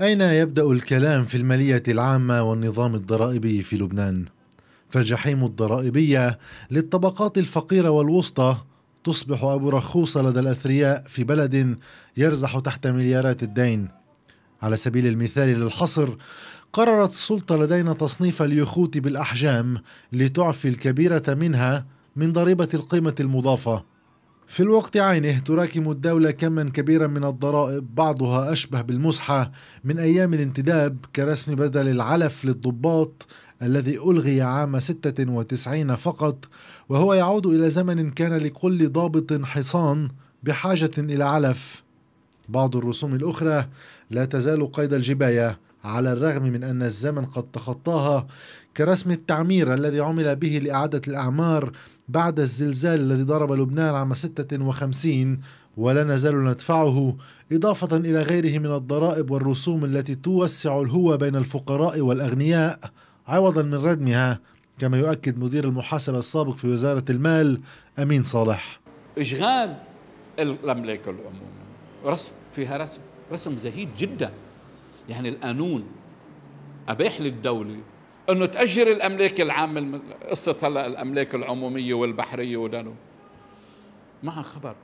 أين يبدأ الكلام في المالية العامة والنظام الضرائبي في لبنان؟ فالجحيم الضرائبية للطبقات الفقيرة والوسطى تصبح أبو رخوصة لدى الأثرياء في بلد يرزح تحت مليارات الدين. على سبيل المثال للحصر، قررت السلطة لدينا تصنيف اليخوت بالأحجام لتعفي الكبيرة منها من ضريبة القيمة المضافة. في الوقت عينه تراكم الدولة كما كبيرا من الضرائب بعضها أشبه بالمزحة من أيام الانتداب كرسم بدل العلف للضباط الذي ألغي عام 96 فقط وهو يعود إلى زمن كان لكل ضابط حصان بحاجة إلى علف بعض الرسوم الأخرى لا تزال قيد الجباية على الرغم من أن الزمن قد تخطاها كرسم التعمير الذي عمل به لإعادة الأعمار بعد الزلزال الذي ضرب لبنان عام 56 ولا نزال ندفعه إضافة إلى غيره من الضرائب والرسوم التي توسع الهوى بين الفقراء والأغنياء عوضا من ردمها كما يؤكد مدير المحاسبة السابق في وزارة المال أمين صالح إشغال الأملاك العمومية رسم فيها رسم رسم زهيد جدا يعني القانون أباح للدولة انه تاجر الاملاك العامه قصه هلا الاملاك العموميه والبحريه ودانو معها خبر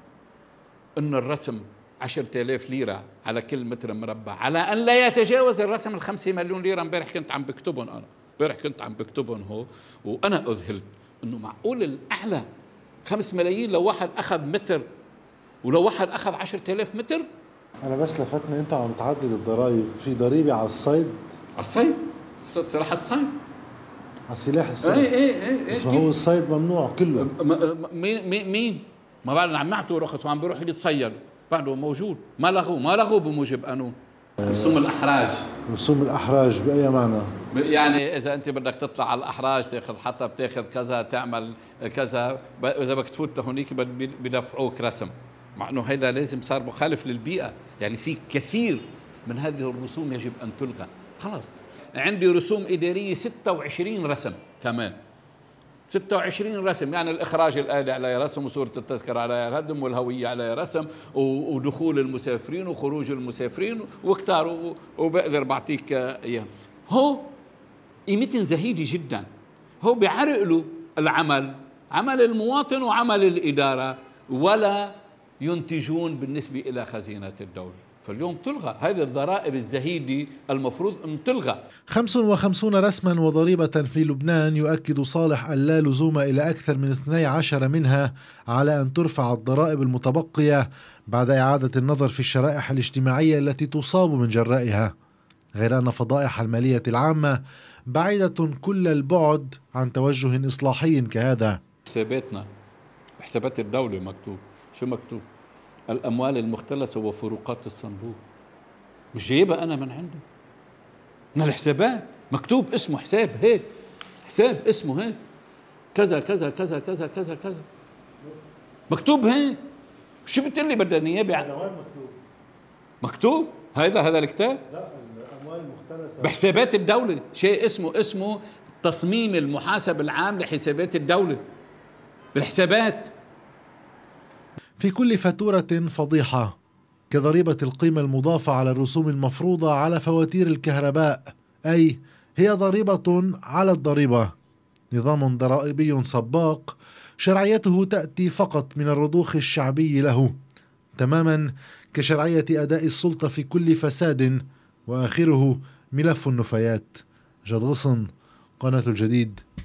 انه الرسم 10000 ليره على كل متر مربع على ان لا يتجاوز الرسم ال 5 مليون ليره امبارح كنت عم بكتبهم انا امبارح كنت عم بكتبهم هو وانا اذهلت انه معقول الاعلى 5 ملايين لو واحد اخذ متر ولو واحد اخذ 10000 متر انا بس لفتني انت عم تعدد الضرائب في ضريبه على الصيد على الصيد سلاح الصيد سلاح إيه، الصيد ايه ايه ايه بس ما هو الصيد ممنوع كله مين مين ما بعد عم يعطوا رخص وعم بيروح يتصيد بعده موجود ما لغوه ما لغوه بموجب قانون رسوم الاحراج رسوم الاحراج باي معنى؟ يعني اذا انت بدك تطلع على الاحراج تاخذ حطب تاخذ كذا تعمل كذا اذا بدك تفوت لهونيك بدفعوك رسم مع انه هذا لازم صار مخالف للبيئه يعني في كثير من هذه الرسوم يجب ان تلغى خلاص عندي رسوم إدارية 26 رسم كمان 26 رسم يعني الإخراج الآلي على رسم وصورة التذكرة على رسم والهوية على رسم ودخول المسافرين وخروج المسافرين وكتار وبقدر بعطيك إياه هو قيمة زهيدة جدا هو بيعرقلوا له العمل عمل المواطن وعمل الإدارة ولا ينتجون بالنسبة إلى خزينة الدولة فاليوم تلغى هذه الضرائب الزهيدة المفروض أن تلغى 55 رسما وضريبة في لبنان يؤكد صالح أن لا لزوم إلى أكثر من 12 منها على أن ترفع الضرائب المتبقية بعد إعادة النظر في الشرائح الاجتماعية التي تصاب من جرائها غير أن فضائح المالية العامة بعيدة كل البعد عن توجه إصلاحي كهذا حساباتنا حسابات الدولة مكتوب شو مكتوب الأموال المختلسة وفروقات الصندوق مش جايبها أنا من عنده من الحسابات مكتوب اسمه حساب هيك حساب اسمه هيك كذا كذا كذا كذا كذا كذا مكتوب هيك شو بتقول لي بدها نيابه عن مكتوب مكتوب هذا هذا الكتاب لا الاموال المختلسه بحسابات الدوله شيء اسمه اسمه تصميم المحاسب العام لحسابات الدوله بالحسابات في كل فاتورة فضيحة كضريبة القيمة المضافة على الرسوم المفروضة على فواتير الكهرباء أي هي ضريبة على الضريبة نظام ضرائبي سباق شرعيته تأتي فقط من الرضوخ الشعبي له تماما كشرعية أداء السلطة في كل فساد وآخره ملف النفايات جد غصن قناة الجديد